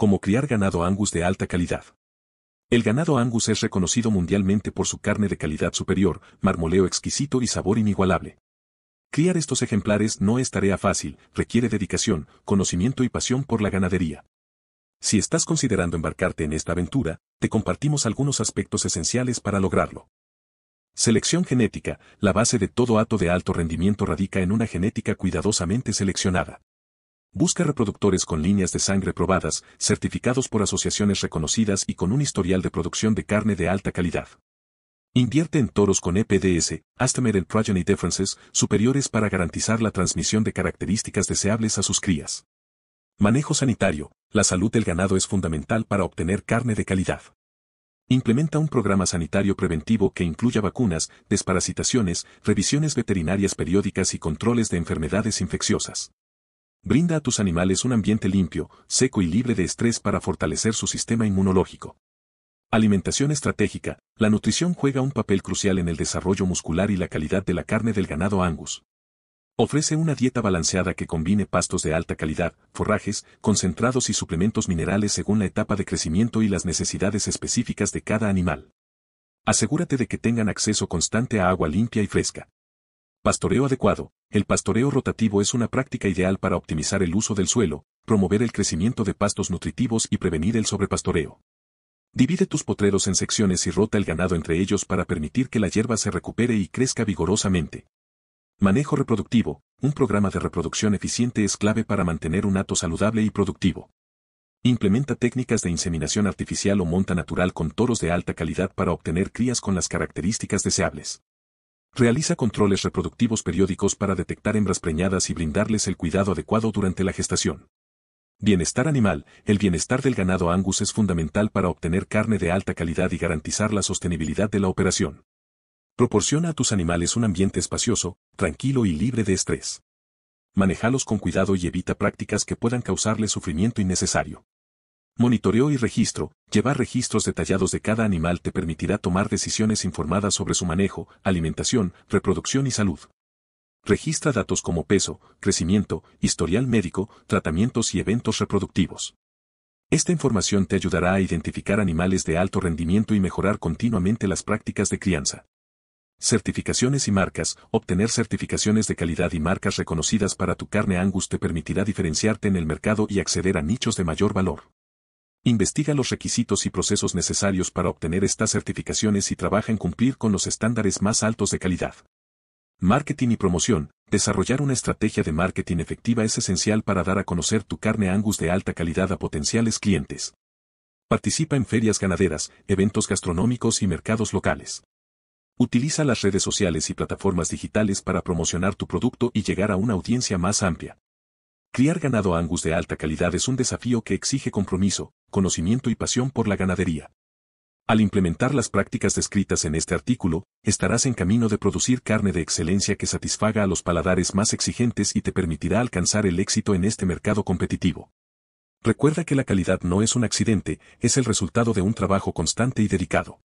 como criar ganado angus de alta calidad. El ganado angus es reconocido mundialmente por su carne de calidad superior, marmoleo exquisito y sabor inigualable. Criar estos ejemplares no es tarea fácil, requiere dedicación, conocimiento y pasión por la ganadería. Si estás considerando embarcarte en esta aventura, te compartimos algunos aspectos esenciales para lograrlo. Selección genética, la base de todo hato de alto rendimiento radica en una genética cuidadosamente seleccionada. Busca reproductores con líneas de sangre probadas, certificados por asociaciones reconocidas y con un historial de producción de carne de alta calidad. Invierte en toros con EPDS, and Progeny Differences, superiores para garantizar la transmisión de características deseables a sus crías. Manejo sanitario. La salud del ganado es fundamental para obtener carne de calidad. Implementa un programa sanitario preventivo que incluya vacunas, desparasitaciones, revisiones veterinarias periódicas y controles de enfermedades infecciosas. Brinda a tus animales un ambiente limpio, seco y libre de estrés para fortalecer su sistema inmunológico. Alimentación estratégica. La nutrición juega un papel crucial en el desarrollo muscular y la calidad de la carne del ganado Angus. Ofrece una dieta balanceada que combine pastos de alta calidad, forrajes, concentrados y suplementos minerales según la etapa de crecimiento y las necesidades específicas de cada animal. Asegúrate de que tengan acceso constante a agua limpia y fresca. Pastoreo adecuado. El pastoreo rotativo es una práctica ideal para optimizar el uso del suelo, promover el crecimiento de pastos nutritivos y prevenir el sobrepastoreo. Divide tus potreros en secciones y rota el ganado entre ellos para permitir que la hierba se recupere y crezca vigorosamente. Manejo reproductivo. Un programa de reproducción eficiente es clave para mantener un hato saludable y productivo. Implementa técnicas de inseminación artificial o monta natural con toros de alta calidad para obtener crías con las características deseables. Realiza controles reproductivos periódicos para detectar hembras preñadas y brindarles el cuidado adecuado durante la gestación. Bienestar animal. El bienestar del ganado Angus es fundamental para obtener carne de alta calidad y garantizar la sostenibilidad de la operación. Proporciona a tus animales un ambiente espacioso, tranquilo y libre de estrés. Manejalos con cuidado y evita prácticas que puedan causarles sufrimiento innecesario. Monitoreo y registro. Llevar registros detallados de cada animal te permitirá tomar decisiones informadas sobre su manejo, alimentación, reproducción y salud. Registra datos como peso, crecimiento, historial médico, tratamientos y eventos reproductivos. Esta información te ayudará a identificar animales de alto rendimiento y mejorar continuamente las prácticas de crianza. Certificaciones y marcas. Obtener certificaciones de calidad y marcas reconocidas para tu carne Angus te permitirá diferenciarte en el mercado y acceder a nichos de mayor valor. Investiga los requisitos y procesos necesarios para obtener estas certificaciones y trabaja en cumplir con los estándares más altos de calidad. Marketing y promoción. Desarrollar una estrategia de marketing efectiva es esencial para dar a conocer tu carne Angus de alta calidad a potenciales clientes. Participa en ferias ganaderas, eventos gastronómicos y mercados locales. Utiliza las redes sociales y plataformas digitales para promocionar tu producto y llegar a una audiencia más amplia. Criar ganado Angus de alta calidad es un desafío que exige compromiso, conocimiento y pasión por la ganadería. Al implementar las prácticas descritas en este artículo, estarás en camino de producir carne de excelencia que satisfaga a los paladares más exigentes y te permitirá alcanzar el éxito en este mercado competitivo. Recuerda que la calidad no es un accidente, es el resultado de un trabajo constante y dedicado.